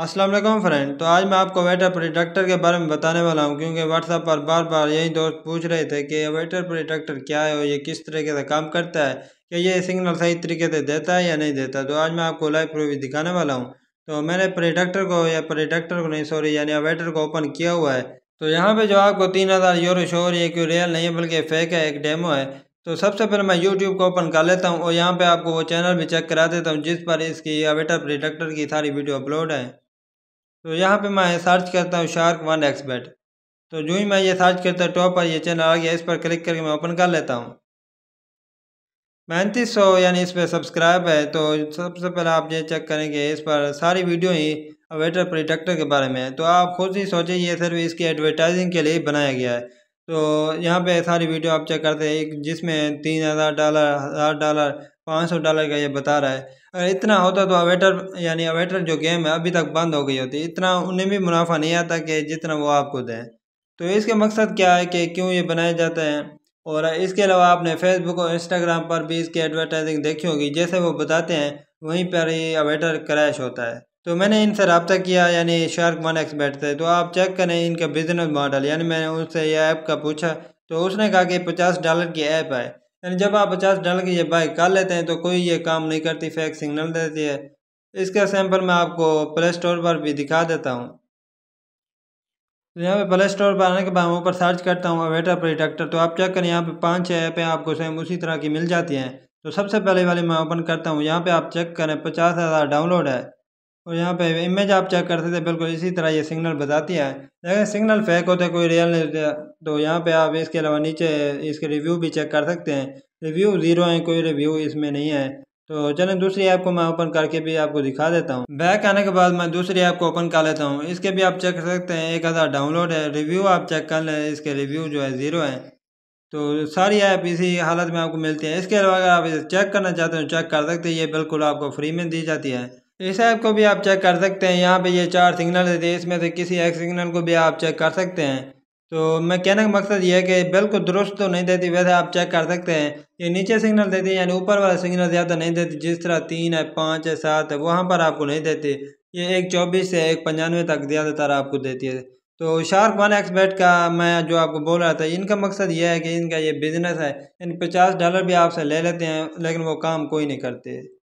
Aslam friend तो आज मैं आपको अवेटर प्रोडक्टर के बारे में बताने वाला हूँ क्योंकि व्हाट्सअप पर बार बार यही दोस्त पूछ रहे थे कि अवेटर प्रोडक्टर क्या है और ये किस तरीके से काम करता है कि ये सिग्नल सही तरीके से देता है या नहीं देता तो आज मैं आपको लाइव प्रूफ दिखाने वाला हूँ तो मैंने प्रोडक्टर को या प्रोडक्टर को नहीं सॉरी यानी अवेटर को ओपन किया हुआ है तो यहाँ पर जो आपको तीन हज़ार यूरो शो ये कोई रियल नहीं है बल्कि फेक है एक डेमो है तो सबसे पहले मैं YouTube को ओपन कर लेता हूँ और यहाँ पे आपको वो चैनल भी चेक करा देता हूँ जिस पर इसकी अवेटर प्रोडक्टर की सारी वीडियो अपलोड है तो यहाँ पे मैं सर्च करता हूँ शार्क वन एक्स तो जो ही मैं ये सर्च करता हूँ टॉप पर ये चैनल आ गया इस पर क्लिक करके मैं ओपन कर लेता हूँ पैंतीस सौ यानी इस पर सब्सक्राइब है तो सबसे पहले आप ये चेक करेंगे इस पर सारी वीडियो ही अवेटर प्रोडक्टर के बारे में है तो आप खुद ही सोचें ये सिर्फ इसकी एडवर्टाइजिंग के लिए बनाया गया है तो यहाँ पे सारी वीडियो आप चेक करते हैं जिसमें तीन हज़ार डॉलर हज़ार डॉलर पाँच सौ डॉलर का ये बता रहा है अगर इतना होता तो अवेटर यानी अवेटर जो गेम है अभी तक बंद हो गई होती इतना उन्हें भी मुनाफा नहीं आता कि जितना वो आपको दें तो इसका मकसद क्या है कि क्यों ये बनाए जाते हैं और इसके अलावा आपने फेसबुक और इंस्टाग्राम पर भी इसकी एडवर्टाइजिंग देखी होगी जैसे वो बताते हैं वहीं पर ये अवेटर क्रैश होता है तो मैंने इनसे रबता किया यानी शार्क वन एक्सपर्ट से तो आप चेक करें इनका बिजनेस मॉडल यानी मैंने उनसे यह ऐप का पूछा तो उसने कहा कि पचास डॉलर की ऐप है यानी जब आप पचास डाल के ये बाइक कर लेते हैं तो कोई ये काम नहीं करती फेक सिग्नल देती है इसका सैम्पल मैं आपको प्ले स्टोर पर भी दिखा देता हूँ तो यहाँ पे प्ले स्टोर पर आने के बाद मैं ऊपर सर्च करता हूँ वेटर प्रोडक्टर तो आप चेक करें यहाँ पे पाँच छः ऐपें आपको सेम उसी तरह की मिल जाती हैं तो सबसे पहले वाली मैं ओपन करता हूँ यहाँ पे आप चेक करें पचास हज़ार डाउनलोड है और यहाँ पे इमेज आप चेक करते थे बिल्कुल इसी तरह ये सिग्नल बताती है लेकिन सिग्नल फेक होते कोई रियल नहीं तो यहाँ पे आप इसके अलावा नीचे इसके रिव्यू भी चेक कर सकते हैं रिव्यू ज़ीरो है कोई रिव्यू इसमें नहीं है तो चलें दूसरी ऐप को मैं ओपन करके भी आपको दिखा देता हूँ बैक आने के बाद मैं दूसरी ऐप को ओपन कर लेता हूँ इसके भी आप चेक कर सकते हैं एक हज़ार डाउनलोड है रिव्यू आप चेक कर लें इसके रिव्यू जो है ज़ीरो है तो सारी ऐप इसी हालत में आपको मिलती है इसके अलावा अगर आप इसे चेक करना चाहते हैं चेक तो कर सकते हैं ये बिल्कुल आपको फ्री में दी जाती है इस ऐप को भी आप चेक कर सकते हैं यहाँ पे ये चार सिग्नल है इसमें से किसी एक सिग्नल को भी आप चेक कर सकते हैं तो मैं कहने का मकसद ये है कि बिल्कुल दुरुस्त तो नहीं देती वैसे आप चेक कर सकते हैं ये नीचे सिग्नल देती है यानी ऊपर वाला सिग्नल ज़्यादा नहीं देती जिस तरह तीन है पाँच है सात है वहाँ पर आपको नहीं देती ये एक चौबीस से एक पंचानवे तक ज़्यादातर आपको देती है तो शार्क वन एक्सपर्ट का मैं जो आपको बोल रहा था इनका मकसद यह है कि इनका ये बिज़नेस है इन पचास डॉलर भी आपसे ले लेते हैं लेकिन वो काम कोई नहीं करते